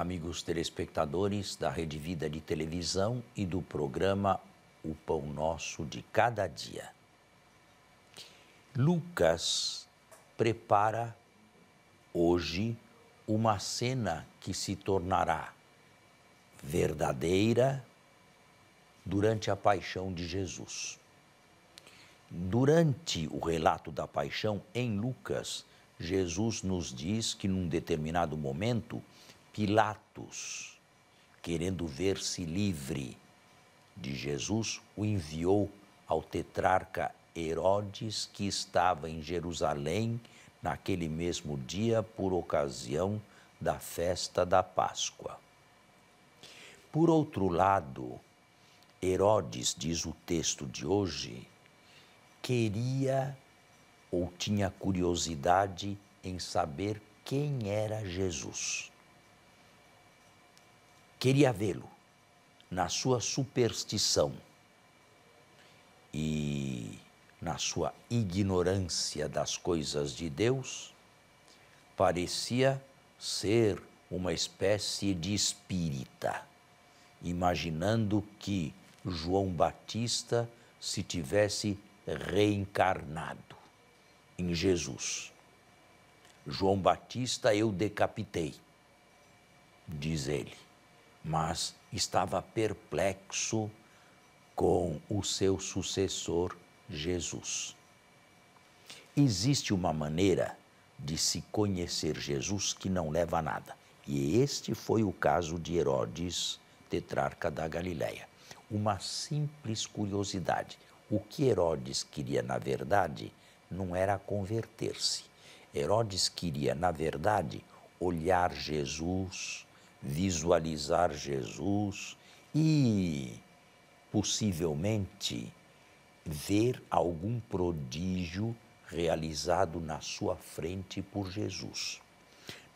amigos telespectadores da Rede Vida de Televisão e do programa O Pão Nosso de Cada Dia. Lucas prepara hoje uma cena que se tornará verdadeira durante a paixão de Jesus. Durante o relato da paixão em Lucas, Jesus nos diz que num determinado momento Pilatos, querendo ver-se livre de Jesus, o enviou ao tetrarca Herodes, que estava em Jerusalém naquele mesmo dia por ocasião da festa da Páscoa. Por outro lado, Herodes, diz o texto de hoje, queria ou tinha curiosidade em saber quem era Jesus queria vê-lo na sua superstição e na sua ignorância das coisas de Deus, parecia ser uma espécie de espírita, imaginando que João Batista se tivesse reencarnado em Jesus. João Batista eu decapitei, diz ele mas estava perplexo com o seu sucessor Jesus. Existe uma maneira de se conhecer Jesus que não leva a nada. E este foi o caso de Herodes, tetrarca da Galileia. Uma simples curiosidade. O que Herodes queria, na verdade, não era converter-se. Herodes queria, na verdade, olhar Jesus visualizar Jesus e, possivelmente, ver algum prodígio realizado na sua frente por Jesus.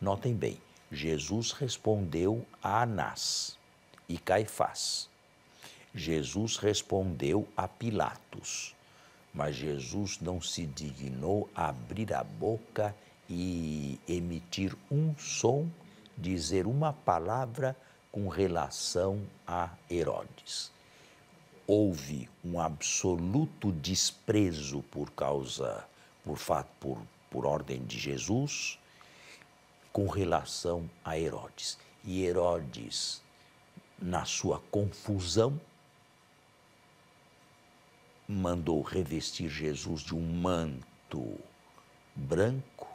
Notem bem, Jesus respondeu a Anás e Caifás. Jesus respondeu a Pilatos, mas Jesus não se dignou a abrir a boca e emitir um som dizer uma palavra com relação a Herodes. Houve um absoluto desprezo por causa, por, fato, por, por ordem de Jesus, com relação a Herodes. E Herodes, na sua confusão, mandou revestir Jesus de um manto branco,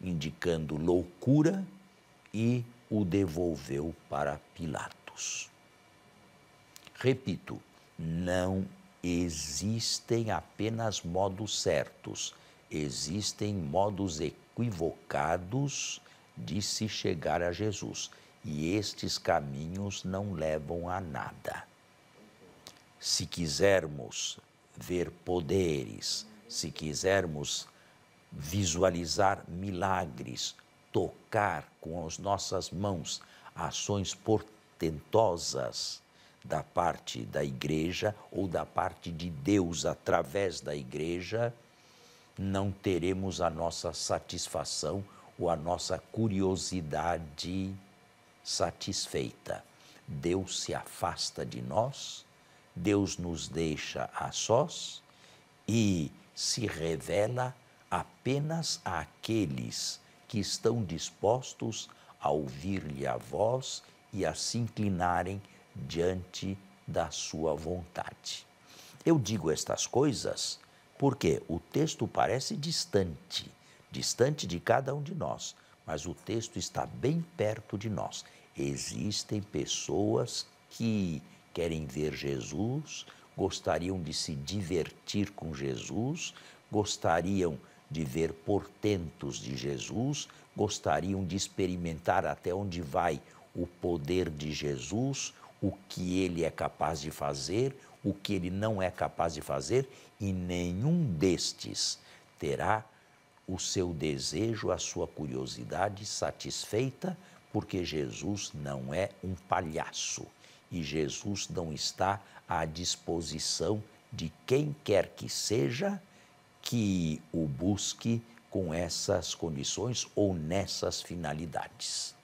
indicando loucura, e o devolveu para Pilatos. Repito, não existem apenas modos certos, existem modos equivocados de se chegar a Jesus. E estes caminhos não levam a nada. Se quisermos ver poderes, se quisermos visualizar milagres, tocar com as nossas mãos ações portentosas da parte da igreja ou da parte de Deus através da igreja, não teremos a nossa satisfação ou a nossa curiosidade satisfeita. Deus se afasta de nós, Deus nos deixa a sós e se revela apenas àqueles que estão dispostos a ouvir-lhe a voz e a se inclinarem diante da sua vontade. Eu digo estas coisas porque o texto parece distante, distante de cada um de nós, mas o texto está bem perto de nós. Existem pessoas que querem ver Jesus, gostariam de se divertir com Jesus, gostariam de ver portentos de Jesus, gostariam de experimentar até onde vai o poder de Jesus, o que ele é capaz de fazer, o que ele não é capaz de fazer, e nenhum destes terá o seu desejo, a sua curiosidade satisfeita, porque Jesus não é um palhaço e Jesus não está à disposição de quem quer que seja que o busque com essas condições ou nessas finalidades.